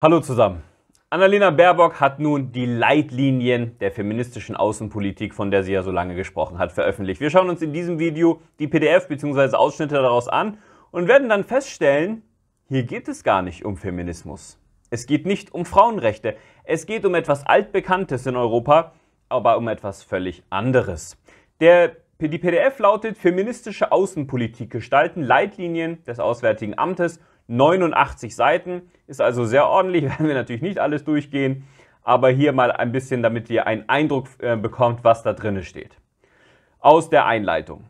Hallo zusammen. Annalena Baerbock hat nun die Leitlinien der feministischen Außenpolitik, von der sie ja so lange gesprochen hat, veröffentlicht. Wir schauen uns in diesem Video die PDF bzw. Ausschnitte daraus an und werden dann feststellen, hier geht es gar nicht um Feminismus. Es geht nicht um Frauenrechte. Es geht um etwas Altbekanntes in Europa, aber um etwas völlig anderes. Der die PDF lautet Feministische Außenpolitik gestalten, Leitlinien des Auswärtigen Amtes 89 Seiten, ist also sehr ordentlich, werden wir natürlich nicht alles durchgehen, aber hier mal ein bisschen, damit ihr einen Eindruck äh, bekommt, was da drin steht. Aus der Einleitung.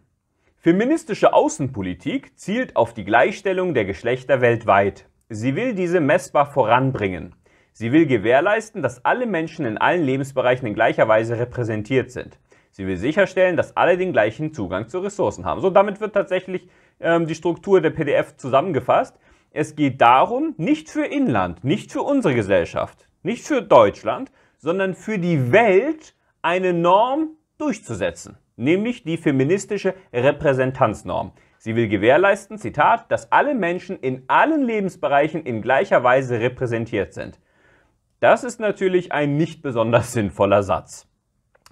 Feministische Außenpolitik zielt auf die Gleichstellung der Geschlechter weltweit. Sie will diese messbar voranbringen. Sie will gewährleisten, dass alle Menschen in allen Lebensbereichen in gleicher Weise repräsentiert sind. Sie will sicherstellen, dass alle den gleichen Zugang zu Ressourcen haben. So, damit wird tatsächlich ähm, die Struktur der PDF zusammengefasst es geht darum, nicht für Inland, nicht für unsere Gesellschaft, nicht für Deutschland, sondern für die Welt eine Norm durchzusetzen, nämlich die feministische Repräsentanznorm. Sie will gewährleisten, Zitat, dass alle Menschen in allen Lebensbereichen in gleicher Weise repräsentiert sind. Das ist natürlich ein nicht besonders sinnvoller Satz.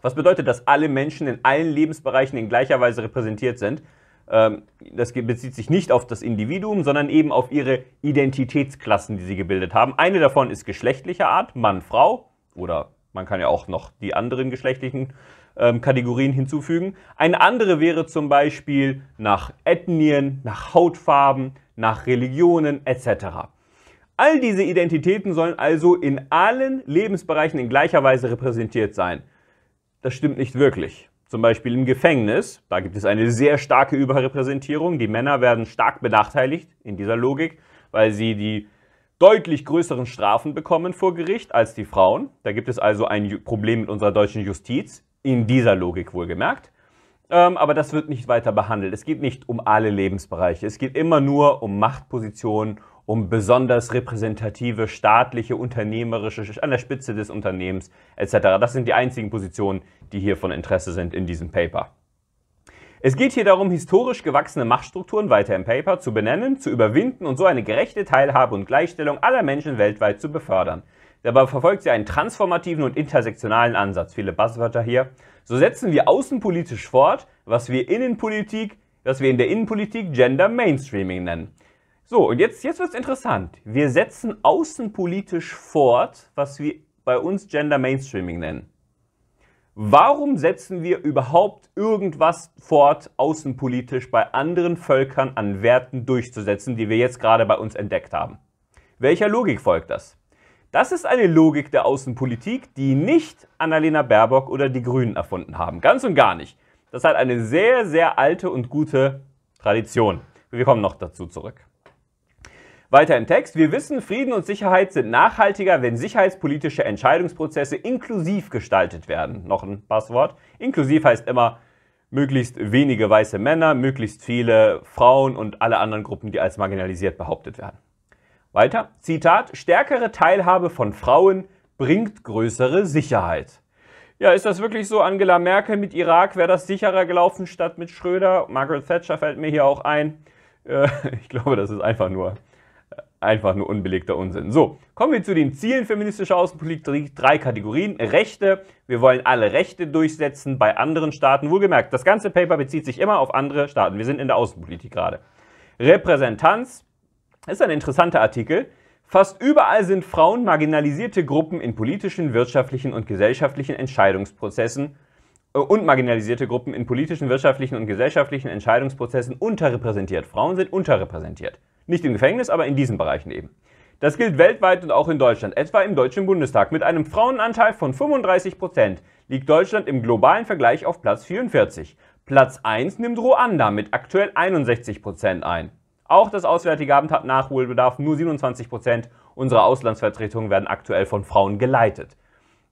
Was bedeutet, dass alle Menschen in allen Lebensbereichen in gleicher Weise repräsentiert sind? Ähm, das bezieht sich nicht auf das Individuum, sondern eben auf ihre Identitätsklassen, die sie gebildet haben. Eine davon ist geschlechtlicher Art, Mann, Frau oder man kann ja auch noch die anderen geschlechtlichen ähm, Kategorien hinzufügen. Eine andere wäre zum Beispiel nach Ethnien, nach Hautfarben, nach Religionen etc. All diese Identitäten sollen also in allen Lebensbereichen in gleicher Weise repräsentiert sein. Das stimmt nicht wirklich zum Beispiel im Gefängnis, da gibt es eine sehr starke Überrepräsentierung. Die Männer werden stark benachteiligt in dieser Logik, weil sie die deutlich größeren Strafen bekommen vor Gericht als die Frauen. Da gibt es also ein Problem mit unserer deutschen Justiz, in dieser Logik wohlgemerkt. Ähm, aber das wird nicht weiter behandelt. Es geht nicht um alle Lebensbereiche. Es geht immer nur um Machtpositionen um besonders repräsentative staatliche, unternehmerische, an der Spitze des Unternehmens etc. Das sind die einzigen Positionen, die hier von Interesse sind in diesem Paper. Es geht hier darum, historisch gewachsene Machtstrukturen weiter im Paper zu benennen, zu überwinden und so eine gerechte Teilhabe und Gleichstellung aller Menschen weltweit zu befördern. Dabei verfolgt sie einen transformativen und intersektionalen Ansatz, viele Buzzwörter hier. So setzen wir außenpolitisch fort, was wir Innenpolitik, was wir in der Innenpolitik Gender Mainstreaming nennen. So, und jetzt, jetzt wird es interessant. Wir setzen außenpolitisch fort, was wir bei uns Gender Mainstreaming nennen. Warum setzen wir überhaupt irgendwas fort, außenpolitisch bei anderen Völkern an Werten durchzusetzen, die wir jetzt gerade bei uns entdeckt haben? Welcher Logik folgt das? Das ist eine Logik der Außenpolitik, die nicht Annalena Baerbock oder die Grünen erfunden haben. Ganz und gar nicht. Das hat eine sehr, sehr alte und gute Tradition. Wir kommen noch dazu zurück. Weiter im Text, wir wissen, Frieden und Sicherheit sind nachhaltiger, wenn sicherheitspolitische Entscheidungsprozesse inklusiv gestaltet werden. Noch ein Passwort. Inklusiv heißt immer möglichst wenige weiße Männer, möglichst viele Frauen und alle anderen Gruppen, die als marginalisiert behauptet werden. Weiter, Zitat, stärkere Teilhabe von Frauen bringt größere Sicherheit. Ja, ist das wirklich so? Angela Merkel mit Irak wäre das sicherer gelaufen statt mit Schröder? Margaret Thatcher fällt mir hier auch ein. Äh, ich glaube, das ist einfach nur einfach nur unbelegter Unsinn. So, kommen wir zu den Zielen feministischer Außenpolitik. Drei Kategorien. Rechte. Wir wollen alle Rechte durchsetzen bei anderen Staaten. Wohlgemerkt, das ganze Paper bezieht sich immer auf andere Staaten. Wir sind in der Außenpolitik gerade. Repräsentanz ist ein interessanter Artikel. Fast überall sind Frauen marginalisierte Gruppen in politischen, wirtschaftlichen und gesellschaftlichen Entscheidungsprozessen äh, und marginalisierte Gruppen in politischen, wirtschaftlichen und gesellschaftlichen Entscheidungsprozessen unterrepräsentiert. Frauen sind unterrepräsentiert. Nicht im Gefängnis, aber in diesen Bereichen eben. Das gilt weltweit und auch in Deutschland, etwa im Deutschen Bundestag. Mit einem Frauenanteil von 35% Prozent liegt Deutschland im globalen Vergleich auf Platz 44. Platz 1 nimmt Ruanda mit aktuell 61% Prozent ein. Auch das Auswärtige Amt hat Nachholbedarf, nur 27% Prozent unserer Auslandsvertretungen werden aktuell von Frauen geleitet.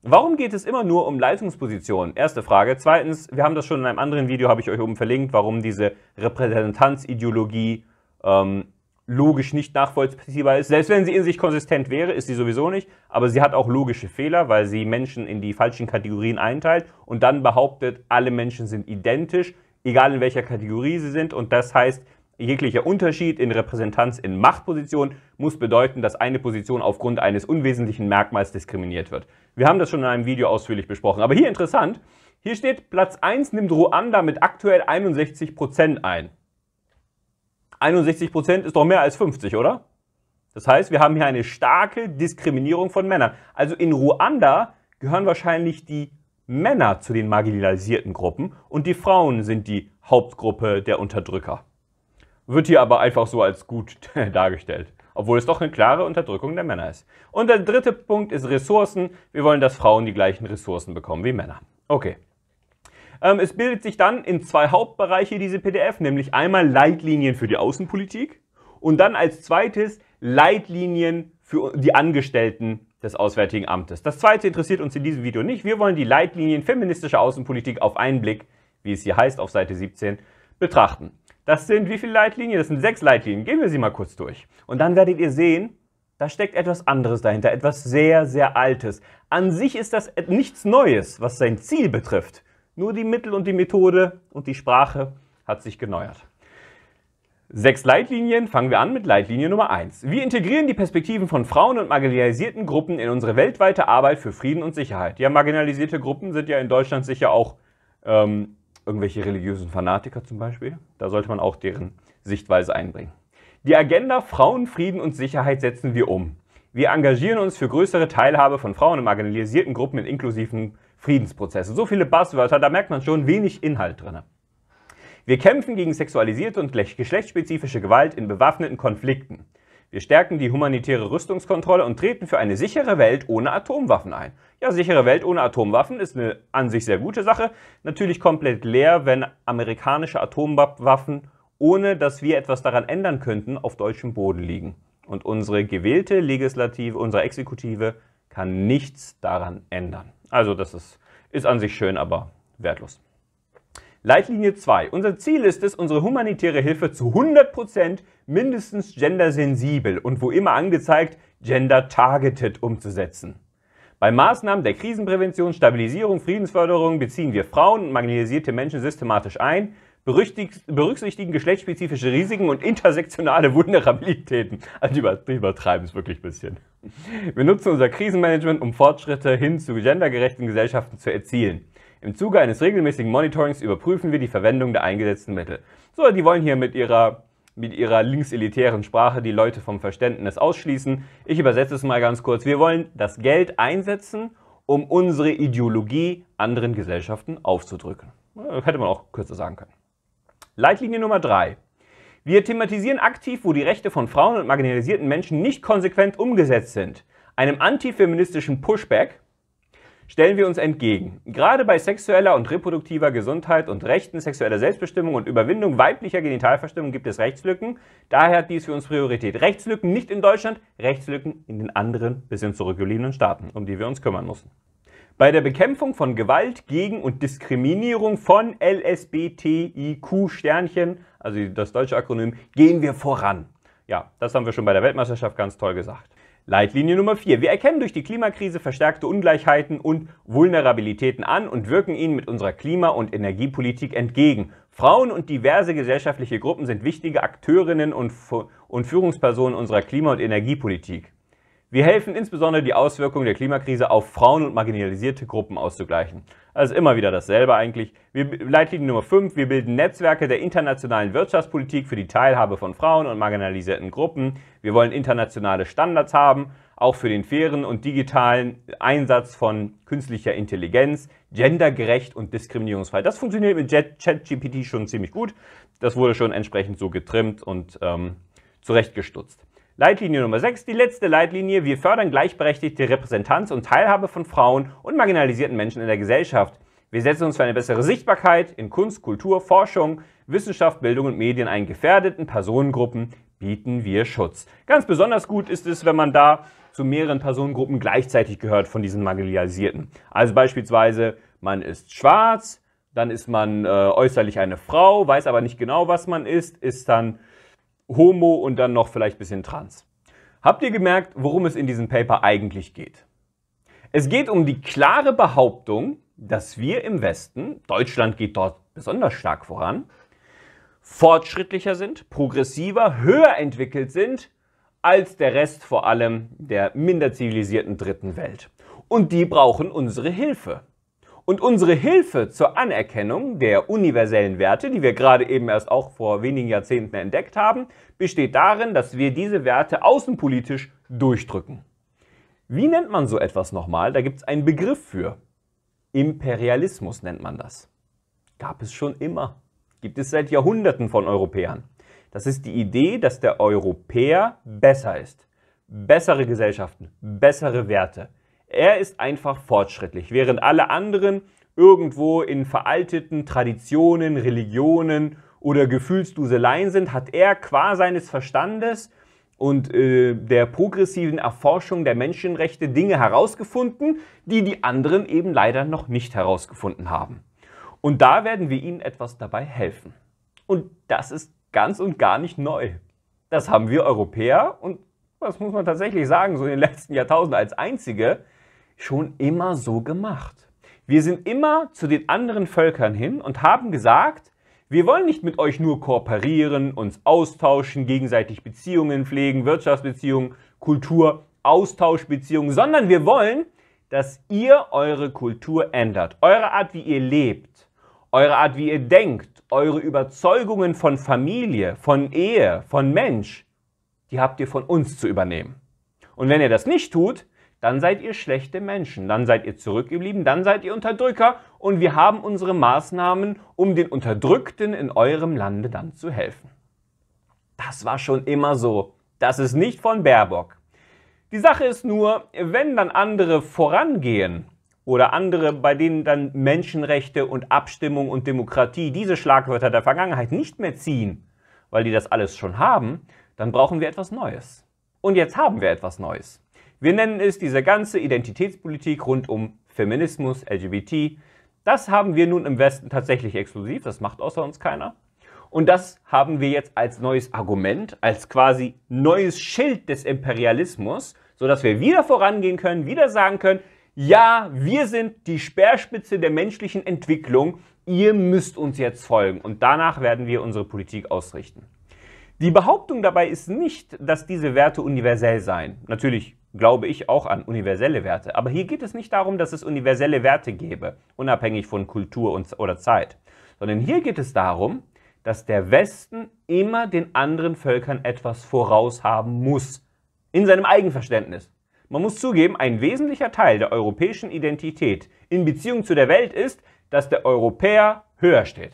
Warum geht es immer nur um Leitungspositionen? Erste Frage. Zweitens, wir haben das schon in einem anderen Video, habe ich euch oben verlinkt, warum diese Repräsentanzideologie ähm, logisch nicht nachvollziehbar ist. Selbst wenn sie in sich konsistent wäre, ist sie sowieso nicht. Aber sie hat auch logische Fehler, weil sie Menschen in die falschen Kategorien einteilt und dann behauptet, alle Menschen sind identisch, egal in welcher Kategorie sie sind. Und das heißt, jeglicher Unterschied in Repräsentanz in Machtposition muss bedeuten, dass eine Position aufgrund eines unwesentlichen Merkmals diskriminiert wird. Wir haben das schon in einem Video ausführlich besprochen. Aber hier interessant, hier steht, Platz 1 nimmt Ruanda mit aktuell 61% Prozent ein. 61 Prozent ist doch mehr als 50, oder? Das heißt, wir haben hier eine starke Diskriminierung von Männern. Also in Ruanda gehören wahrscheinlich die Männer zu den marginalisierten Gruppen und die Frauen sind die Hauptgruppe der Unterdrücker. Wird hier aber einfach so als gut dargestellt, obwohl es doch eine klare Unterdrückung der Männer ist. Und der dritte Punkt ist Ressourcen. Wir wollen, dass Frauen die gleichen Ressourcen bekommen wie Männer. Okay. Ähm, es bildet sich dann in zwei Hauptbereiche diese PDF, nämlich einmal Leitlinien für die Außenpolitik und dann als zweites Leitlinien für die Angestellten des Auswärtigen Amtes. Das zweite interessiert uns in diesem Video nicht. Wir wollen die Leitlinien feministischer Außenpolitik auf einen Blick, wie es hier heißt auf Seite 17, betrachten. Das sind wie viele Leitlinien? Das sind sechs Leitlinien. Gehen wir sie mal kurz durch. Und dann werdet ihr sehen, da steckt etwas anderes dahinter, etwas sehr, sehr Altes. An sich ist das nichts Neues, was sein Ziel betrifft. Nur die Mittel und die Methode und die Sprache hat sich geneuert. Sechs Leitlinien. Fangen wir an mit Leitlinie Nummer 1. Wir integrieren die Perspektiven von Frauen und marginalisierten Gruppen in unsere weltweite Arbeit für Frieden und Sicherheit. Ja, marginalisierte Gruppen sind ja in Deutschland sicher auch ähm, irgendwelche religiösen Fanatiker zum Beispiel. Da sollte man auch deren Sichtweise einbringen. Die Agenda Frauen, Frieden und Sicherheit setzen wir um. Wir engagieren uns für größere Teilhabe von Frauen und marginalisierten Gruppen in inklusiven Friedensprozesse. So viele Passwörter, da merkt man schon wenig Inhalt drin. Wir kämpfen gegen sexualisierte und geschlechtsspezifische Gewalt in bewaffneten Konflikten. Wir stärken die humanitäre Rüstungskontrolle und treten für eine sichere Welt ohne Atomwaffen ein. Ja, sichere Welt ohne Atomwaffen ist eine an sich sehr gute Sache. Natürlich komplett leer, wenn amerikanische Atomwaffen, ohne dass wir etwas daran ändern könnten, auf deutschem Boden liegen. Und unsere gewählte Legislative, unsere Exekutive kann nichts daran ändern. Also das ist, ist an sich schön, aber wertlos. Leitlinie 2. Unser Ziel ist es, unsere humanitäre Hilfe zu 100% mindestens gendersensibel und wo immer angezeigt, gender-targeted umzusetzen. Bei Maßnahmen der Krisenprävention, Stabilisierung, Friedensförderung beziehen wir Frauen und marginalisierte Menschen systematisch ein, berücksichtigen geschlechtsspezifische Risiken und intersektionale Vulnerabilitäten. Also übertreiben es wirklich ein bisschen. Wir nutzen unser Krisenmanagement, um Fortschritte hin zu gendergerechten Gesellschaften zu erzielen. Im Zuge eines regelmäßigen Monitorings überprüfen wir die Verwendung der eingesetzten Mittel. So, die wollen hier mit ihrer, mit ihrer linksälitären Sprache die Leute vom Verständnis ausschließen. Ich übersetze es mal ganz kurz. Wir wollen das Geld einsetzen, um unsere Ideologie anderen Gesellschaften aufzudrücken. Äh, hätte man auch kürzer sagen können. Leitlinie Nummer 3. Wir thematisieren aktiv, wo die Rechte von Frauen und marginalisierten Menschen nicht konsequent umgesetzt sind. Einem antifeministischen Pushback stellen wir uns entgegen. Gerade bei sexueller und reproduktiver Gesundheit und Rechten sexueller Selbstbestimmung und Überwindung weiblicher Genitalverstimmung gibt es Rechtslücken. Daher hat dies für uns Priorität. Rechtslücken nicht in Deutschland, Rechtslücken in den anderen bis hin zu regulierenden Staaten, um die wir uns kümmern müssen bei der Bekämpfung von Gewalt gegen und Diskriminierung von LSBTIQ Sternchen, also das deutsche Akronym, gehen wir voran. Ja, das haben wir schon bei der Weltmeisterschaft ganz toll gesagt. Leitlinie Nummer 4. Wir erkennen durch die Klimakrise verstärkte Ungleichheiten und Vulnerabilitäten an und wirken ihnen mit unserer Klima- und Energiepolitik entgegen. Frauen und diverse gesellschaftliche Gruppen sind wichtige Akteurinnen und, und Führungspersonen unserer Klima- und Energiepolitik. Wir helfen insbesondere, die Auswirkungen der Klimakrise auf Frauen und marginalisierte Gruppen auszugleichen. Also immer wieder dasselbe eigentlich. Wir, Leitlinie Nummer 5, wir bilden Netzwerke der internationalen Wirtschaftspolitik für die Teilhabe von Frauen und marginalisierten Gruppen. Wir wollen internationale Standards haben, auch für den fairen und digitalen Einsatz von künstlicher Intelligenz, gendergerecht und diskriminierungsfrei. Das funktioniert mit ChatGPT schon ziemlich gut. Das wurde schon entsprechend so getrimmt und ähm, zurechtgestutzt. Leitlinie Nummer 6, die letzte Leitlinie. Wir fördern gleichberechtigte Repräsentanz und Teilhabe von Frauen und marginalisierten Menschen in der Gesellschaft. Wir setzen uns für eine bessere Sichtbarkeit in Kunst, Kultur, Forschung, Wissenschaft, Bildung und Medien ein gefährdeten Personengruppen bieten wir Schutz. Ganz besonders gut ist es, wenn man da zu mehreren Personengruppen gleichzeitig gehört von diesen marginalisierten. Also beispielsweise, man ist schwarz, dann ist man äh, äußerlich eine Frau, weiß aber nicht genau, was man ist, ist dann Homo und dann noch vielleicht ein bisschen Trans. Habt ihr gemerkt, worum es in diesem Paper eigentlich geht? Es geht um die klare Behauptung, dass wir im Westen, Deutschland geht dort besonders stark voran, fortschrittlicher sind, progressiver, höher entwickelt sind als der Rest vor allem der minder zivilisierten dritten Welt. Und die brauchen unsere Hilfe. Und unsere Hilfe zur Anerkennung der universellen Werte, die wir gerade eben erst auch vor wenigen Jahrzehnten entdeckt haben, besteht darin, dass wir diese Werte außenpolitisch durchdrücken. Wie nennt man so etwas nochmal? Da gibt es einen Begriff für. Imperialismus nennt man das. Gab es schon immer. Gibt es seit Jahrhunderten von Europäern. Das ist die Idee, dass der Europäer besser ist. Bessere Gesellschaften, bessere Werte. Er ist einfach fortschrittlich, während alle anderen irgendwo in veralteten Traditionen, Religionen oder Gefühlsduseleien sind, hat er qua seines Verstandes und äh, der progressiven Erforschung der Menschenrechte Dinge herausgefunden, die die anderen eben leider noch nicht herausgefunden haben. Und da werden wir ihnen etwas dabei helfen. Und das ist ganz und gar nicht neu. Das haben wir Europäer und das muss man tatsächlich sagen, so in den letzten Jahrtausenden als einzige schon immer so gemacht. Wir sind immer zu den anderen Völkern hin und haben gesagt, wir wollen nicht mit euch nur kooperieren, uns austauschen, gegenseitig Beziehungen pflegen, Wirtschaftsbeziehungen, Kultur, Austauschbeziehungen, sondern wir wollen, dass ihr eure Kultur ändert, eure Art, wie ihr lebt, eure Art, wie ihr denkt, eure Überzeugungen von Familie, von Ehe, von Mensch, die habt ihr von uns zu übernehmen. Und wenn ihr das nicht tut, dann seid ihr schlechte Menschen, dann seid ihr zurückgeblieben, dann seid ihr Unterdrücker und wir haben unsere Maßnahmen, um den Unterdrückten in eurem Lande dann zu helfen. Das war schon immer so. Das ist nicht von Baerbock. Die Sache ist nur, wenn dann andere vorangehen oder andere, bei denen dann Menschenrechte und Abstimmung und Demokratie diese Schlagwörter der Vergangenheit nicht mehr ziehen, weil die das alles schon haben, dann brauchen wir etwas Neues. Und jetzt haben wir etwas Neues. Wir nennen es diese ganze Identitätspolitik rund um Feminismus, LGBT. Das haben wir nun im Westen tatsächlich exklusiv, das macht außer uns keiner. Und das haben wir jetzt als neues Argument, als quasi neues Schild des Imperialismus, sodass wir wieder vorangehen können, wieder sagen können, ja, wir sind die Speerspitze der menschlichen Entwicklung, ihr müsst uns jetzt folgen. Und danach werden wir unsere Politik ausrichten. Die Behauptung dabei ist nicht, dass diese Werte universell seien. Natürlich glaube ich auch an universelle Werte, aber hier geht es nicht darum, dass es universelle Werte gäbe, unabhängig von Kultur und, oder Zeit, sondern hier geht es darum, dass der Westen immer den anderen Völkern etwas voraushaben muss, in seinem Eigenverständnis. Man muss zugeben, ein wesentlicher Teil der europäischen Identität in Beziehung zu der Welt ist, dass der Europäer höher steht.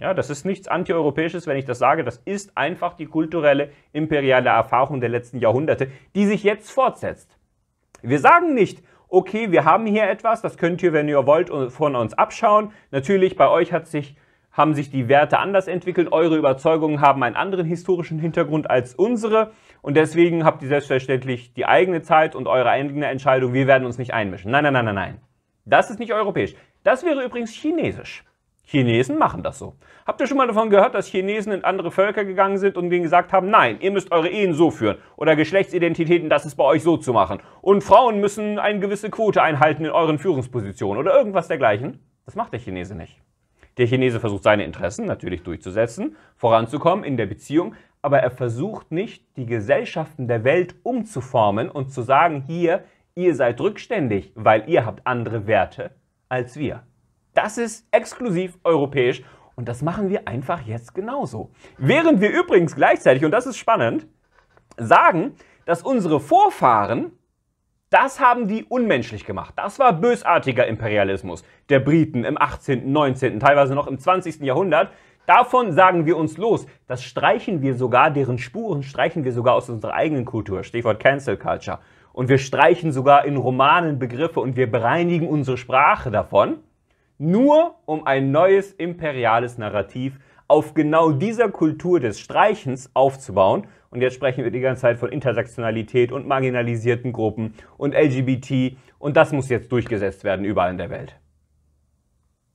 Ja, das ist nichts antieuropäisches, wenn ich das sage. Das ist einfach die kulturelle imperiale Erfahrung der letzten Jahrhunderte, die sich jetzt fortsetzt. Wir sagen nicht, okay, wir haben hier etwas, das könnt ihr, wenn ihr wollt, von uns abschauen. Natürlich, bei euch hat sich, haben sich die Werte anders entwickelt, eure Überzeugungen haben einen anderen historischen Hintergrund als unsere und deswegen habt ihr selbstverständlich die eigene Zeit und eure eigene Entscheidung, wir werden uns nicht einmischen. Nein, nein, nein, nein, nein. Das ist nicht europäisch. Das wäre übrigens chinesisch. Chinesen machen das so. Habt ihr schon mal davon gehört, dass Chinesen in andere Völker gegangen sind und denen gesagt haben, nein, ihr müsst eure Ehen so führen oder Geschlechtsidentitäten, das ist bei euch so zu machen. Und Frauen müssen eine gewisse Quote einhalten in euren Führungspositionen oder irgendwas dergleichen? Das macht der Chinese nicht. Der Chinese versucht seine Interessen natürlich durchzusetzen, voranzukommen in der Beziehung, aber er versucht nicht, die Gesellschaften der Welt umzuformen und zu sagen, hier, ihr seid rückständig, weil ihr habt andere Werte als wir. Das ist exklusiv europäisch und das machen wir einfach jetzt genauso. Während wir übrigens gleichzeitig, und das ist spannend, sagen, dass unsere Vorfahren, das haben die unmenschlich gemacht. Das war bösartiger Imperialismus der Briten im 18., 19., teilweise noch im 20. Jahrhundert. Davon sagen wir uns los. Das streichen wir sogar, deren Spuren streichen wir sogar aus unserer eigenen Kultur. Stichwort Cancel Culture. Und wir streichen sogar in Romanen Begriffe und wir bereinigen unsere Sprache davon nur um ein neues imperiales Narrativ auf genau dieser Kultur des Streichens aufzubauen. Und jetzt sprechen wir die ganze Zeit von Intersektionalität und marginalisierten Gruppen und LGBT und das muss jetzt durchgesetzt werden überall in der Welt.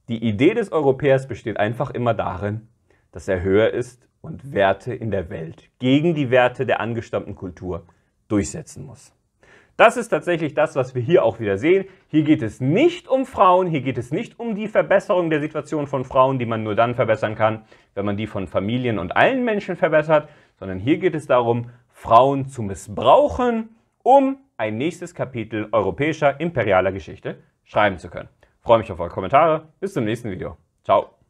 Die Idee des Europäers besteht einfach immer darin, dass er höher ist und Werte in der Welt gegen die Werte der angestammten Kultur durchsetzen muss. Das ist tatsächlich das, was wir hier auch wieder sehen. Hier geht es nicht um Frauen, hier geht es nicht um die Verbesserung der Situation von Frauen, die man nur dann verbessern kann, wenn man die von Familien und allen Menschen verbessert, sondern hier geht es darum, Frauen zu missbrauchen, um ein nächstes Kapitel europäischer imperialer Geschichte schreiben zu können. Ich freue mich auf eure Kommentare. Bis zum nächsten Video. Ciao.